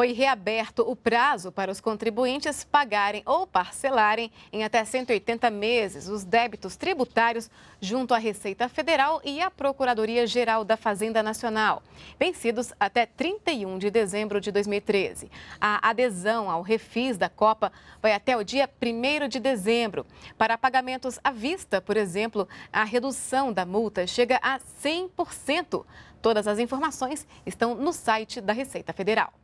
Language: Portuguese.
foi reaberto o prazo para os contribuintes pagarem ou parcelarem em até 180 meses os débitos tributários junto à Receita Federal e à Procuradoria-Geral da Fazenda Nacional, vencidos até 31 de dezembro de 2013. A adesão ao refis da Copa vai até o dia 1 de dezembro. Para pagamentos à vista, por exemplo, a redução da multa chega a 100%. Todas as informações estão no site da Receita Federal.